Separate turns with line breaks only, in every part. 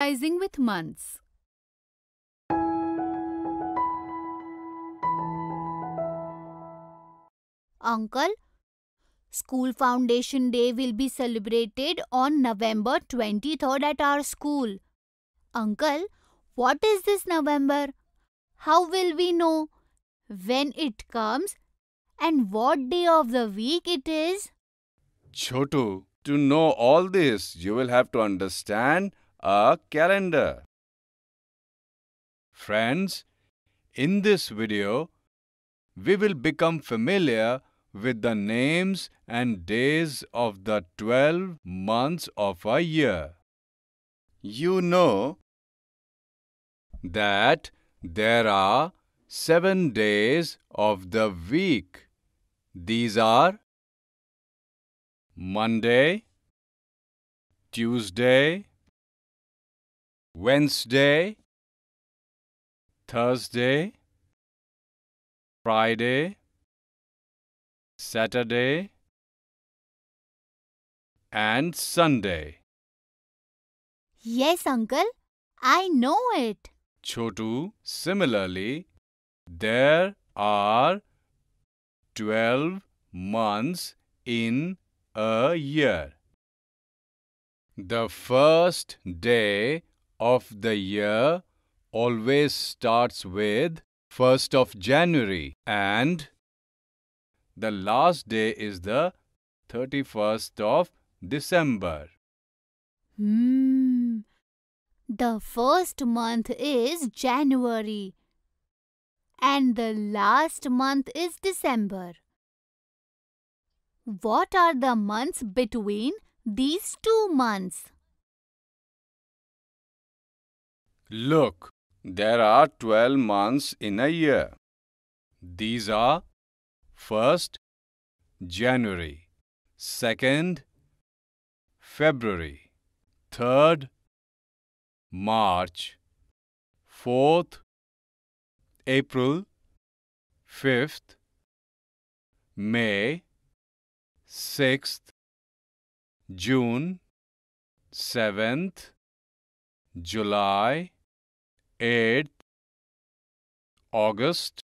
Rising with months. Uncle, School Foundation Day will be celebrated on November 23rd at our school. Uncle, what is this November? How will we know when it comes and what day of the week it is?
Chotu, to know all this, you will have to understand a calendar. Friends, in this video, we will become familiar with the names and days of the 12 months of a year. You know that there are seven days of the week. These are Monday, Tuesday, Wednesday, Thursday, Friday, Saturday, and Sunday.
Yes, uncle. I know it.
Chotu, similarly, there are 12 months in a year. The first day of the year always starts with 1st of January and the last day is the 31st of December. Hmm.
The first month is January and the last month is December. What are the months between these two months?
Look, there are 12 months in a year. These are 1st January, 2nd February, 3rd March, 4th April, 5th May, 6th June, 7th July, 8th, August,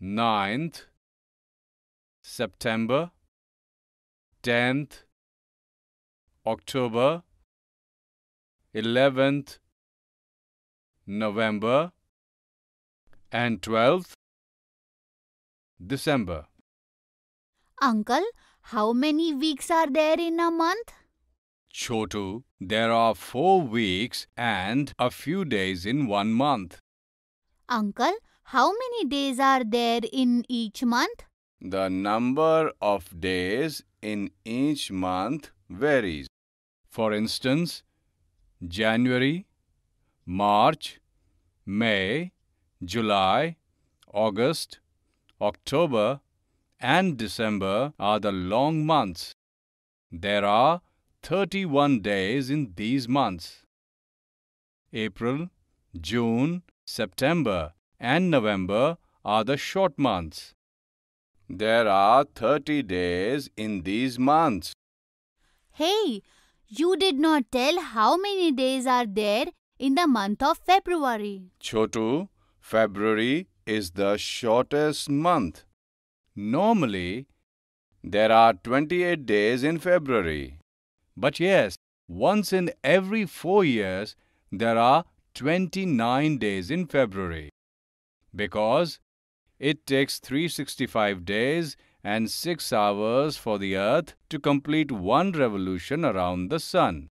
9th, September, 10th, October, 11th, November, and 12th, December.
Uncle, how many weeks are there in a month?
Chotu, there are four weeks and a few days in one month.
Uncle, how many days are there in each month?
The number of days in each month varies. For instance, January, March, May, July, August, October, and December are the long months. There are 31 days in these months April, June, September, and November are the short months. There are 30 days in these months.
Hey, you did not tell how many days are there in the month of February.
Chotu, February is the shortest month. Normally, there are 28 days in February. But yes, once in every four years, there are 29 days in February. Because it takes 365 days and 6 hours for the Earth to complete one revolution around the Sun.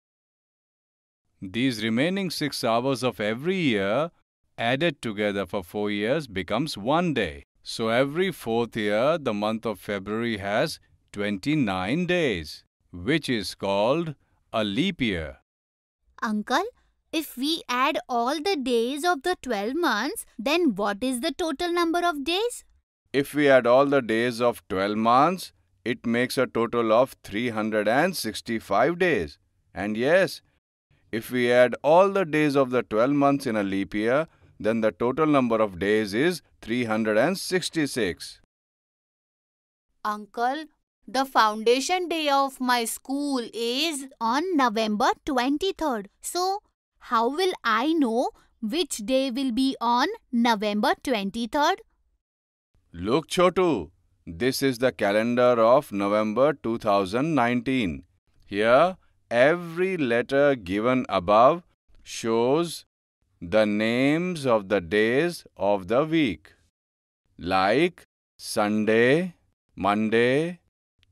These remaining 6 hours of every year, added together for 4 years, becomes one day. So every fourth year, the month of February has 29 days which is called a leap year.
Uncle, if we add all the days of the 12 months, then what is the total number of days?
If we add all the days of 12 months, it makes a total of 365 days. And yes, if we add all the days of the 12 months in a leap year, then the total number of days is 366.
Uncle, the foundation day of my school is on November 23rd. So, how will I know which day will be on November 23rd?
Look, Chotu. This is the calendar of November 2019. Here, every letter given above shows the names of the days of the week. Like Sunday, Monday,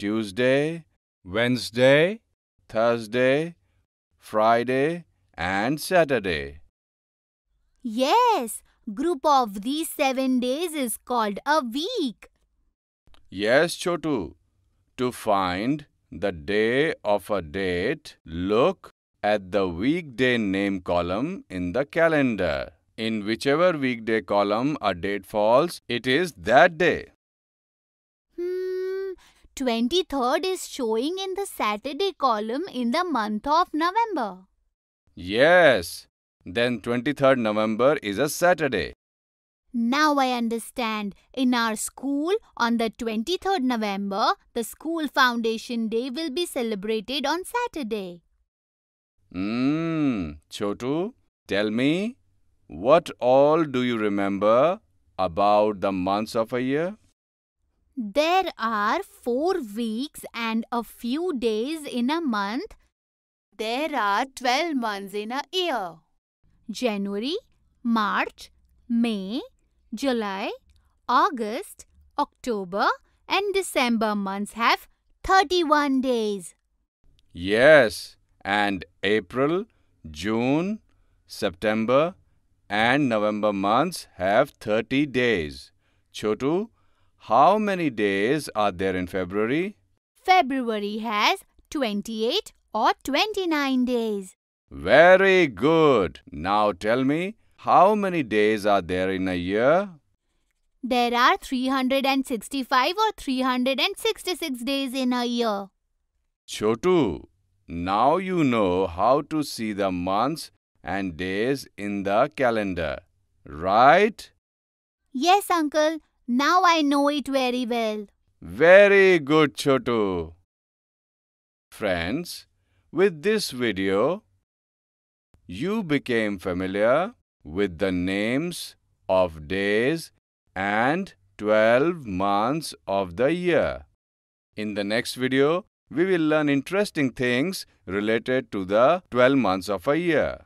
Tuesday, Wednesday, Thursday, Friday, and Saturday.
Yes, group of these seven days is called a week.
Yes, Chotu. To find the day of a date, look at the weekday name column in the calendar. In whichever weekday column a date falls, it is that day.
23rd is showing in the Saturday column in the month of November.
Yes, then 23rd November is a Saturday.
Now I understand. In our school, on the 23rd November, the School Foundation Day will be celebrated on Saturday.
Hmm, Chotu, tell me, what all do you remember about the months of a year?
There are four weeks and a few days in a month. There are 12 months in a year. January, March, May, July, August, October, and December months have 31 days.
Yes, and April, June, September, and November months have 30 days. Chotu, how many days are there in February?
February has 28 or 29 days.
Very good. Now tell me, how many days are there in a year?
There are 365 or 366 days in a year.
Chotu, now you know how to see the months and days in the calendar, right?
Yes, uncle. Now I know it very well.
Very good, Chotu. Friends, with this video, you became familiar with the names of days and 12 months of the year. In the next video, we will learn interesting things related to the 12 months of a year.